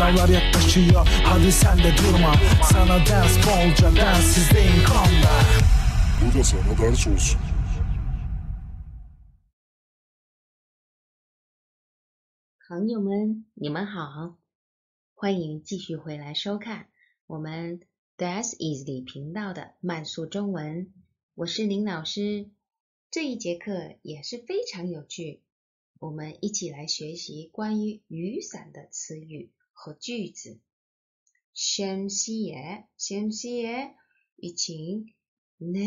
朋友们，你们好，欢迎继续回来收看我们《Dance is》频道的慢速中文，我是林老师。这一节课也是非常有趣，我们一起来学习关于雨伞的词语。和句子。先写，先写，一起，那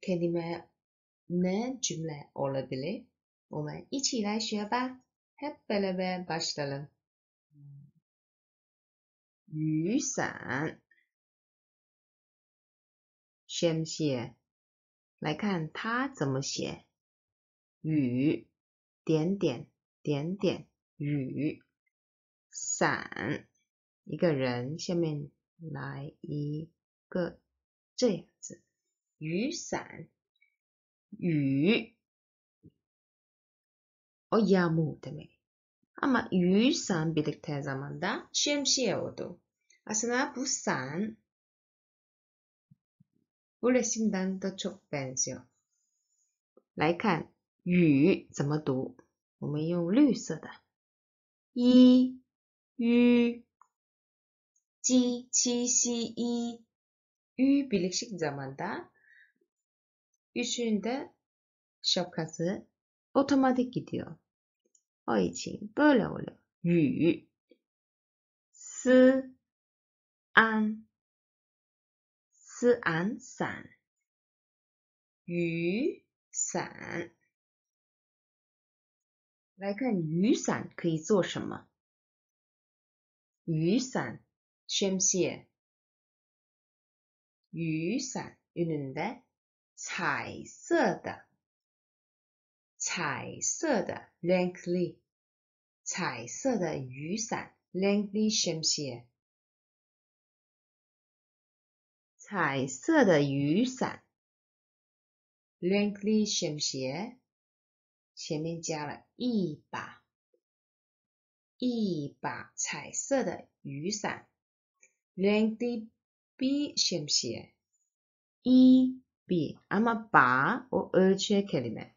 肯定们那怎么学了的嘞？我们一起来学吧。Happy learning, boys and girls。雨伞，先写，来看它怎么写。雨，点点点点雨。伞一个人，下面来一个这样子，雨伞，雨，哦，亚姆的美，啊嘛，雨伞比的提怎么样？先写我读，啊，是那不伞，不的简单多出变少。来看雨怎么读，我们用绿色的，一。Ü Ci, çi, şi, i. Ü birleşik zamanda. Üçünün de şapkası otomatik gidiyor. O için böyle oluyor. Ü. Sı. An. Sı an san. Ü san. Hani 来看雨伞可以做什么。雨伞，写不写？雨伞有哪的？彩色的，彩色的 l a n k l y 彩色的雨伞 l a n k l y 写不写？彩色的雨伞 l a n k l y 写不写？前面加了一把。一把彩色的雨伞，rainy b 行不行？一 b，阿妈把我二切克里面。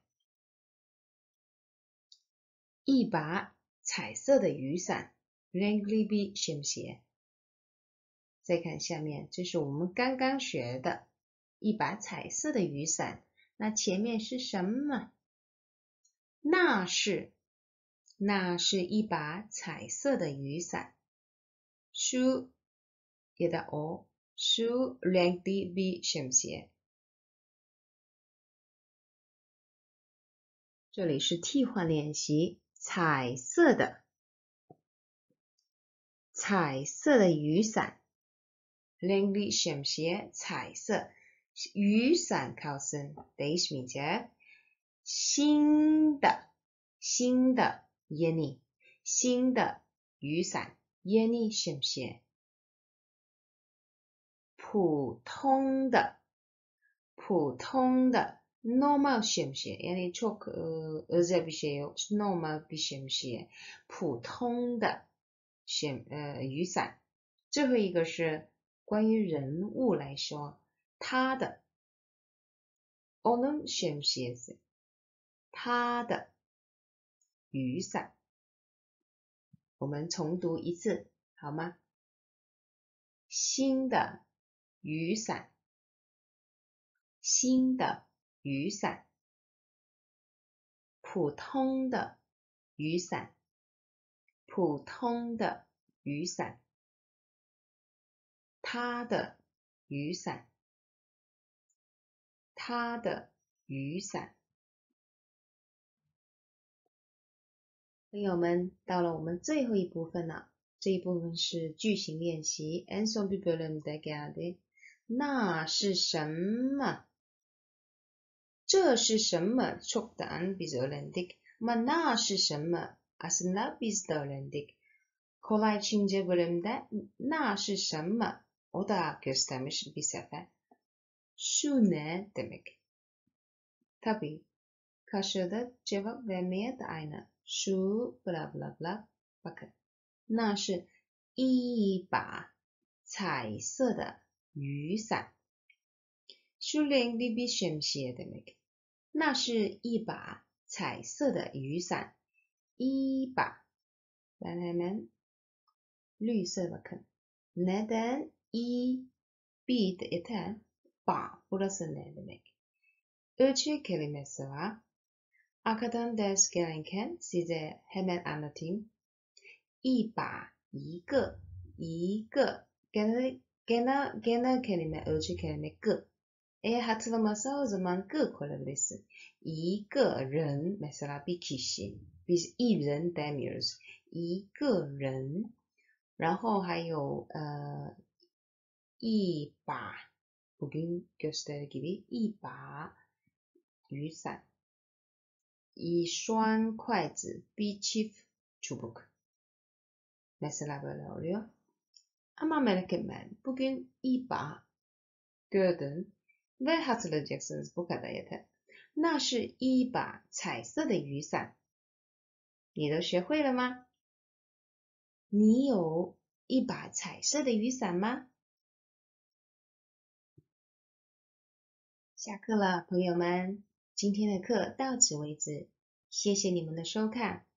一把彩色的雨伞，rainy b 行不行？再看下面，这是我们刚刚学的，一把彩色的雨伞，那前面是什么？那是。那是一把彩色的雨伞。书也得哦书 h a n g d i s 鞋。这里是替换练习，彩色的，彩色的雨伞 l i d h a 鞋，彩色雨伞考生得敏捷。新的，新的。any 新的雨伞 any 行不行？普通的普通的 normal 行不行？any chok 呃 z shi normal bi 行普通的选呃雨伞。最后一个是关于人物来说，他的 onum 行不行？他的。雨伞，我们重读一次，好吗？新的雨伞，新的雨伞，普通的雨伞，普通的雨伞，他的雨伞，他的雨伞。朋友们，到了我们最后一部分了。这一部分是句型练习。Answer the problem t o g e t 那是什么？这是什么？Choked an b i z e r l e n d i k 那是什么？Asna b i z e r l e n d i k Kolya c h i n g i z b e l e n d i k 那是什么？Oda g ö s t e m i ş b i sefer. Şu ne demek? Tabi, kast eden cevap vermediyse. şu bla bla bla. Bakın. 那是一把彩色的雨伞。Şu renkli bir şemsiye demek. 那是一把彩色的雨伞。一把 var. Arkadan ders gelirken size hemen anlatayım. 一把一个一个 gene, gene, gene kelime ölçü kelime gı. E hatırlamasa o zaman gı koyabilirsin. 一个人 mesela bir kişi. Biz 一人 demiyoruz. 一个人，然后还有呃一把 e, bugün gösterdiği gibi 一把雨伞。一双筷子 b e c i ę c ćubek。例子来不了了。阿妈买了根，b u g 一把 g o o d 那是一把彩色的雨伞。你都学会了吗？你有一把彩色的雨伞吗？下课了，朋友们。今天的课到此为止，谢谢你们的收看。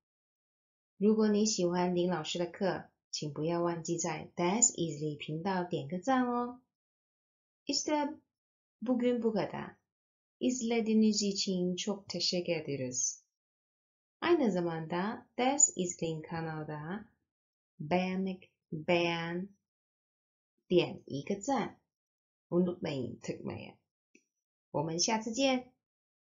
如果你喜欢林老师的课，请不要忘记在 Des i z l y 频道点个赞哦。i s t h r s e n bu gün bugüda izlediğiniz için çok teşekkür ediyoruz. Aynı zamanda Des İzleyin kanalda beğenek beğen, 点一个赞，无毒没毒没啊。我们下次见。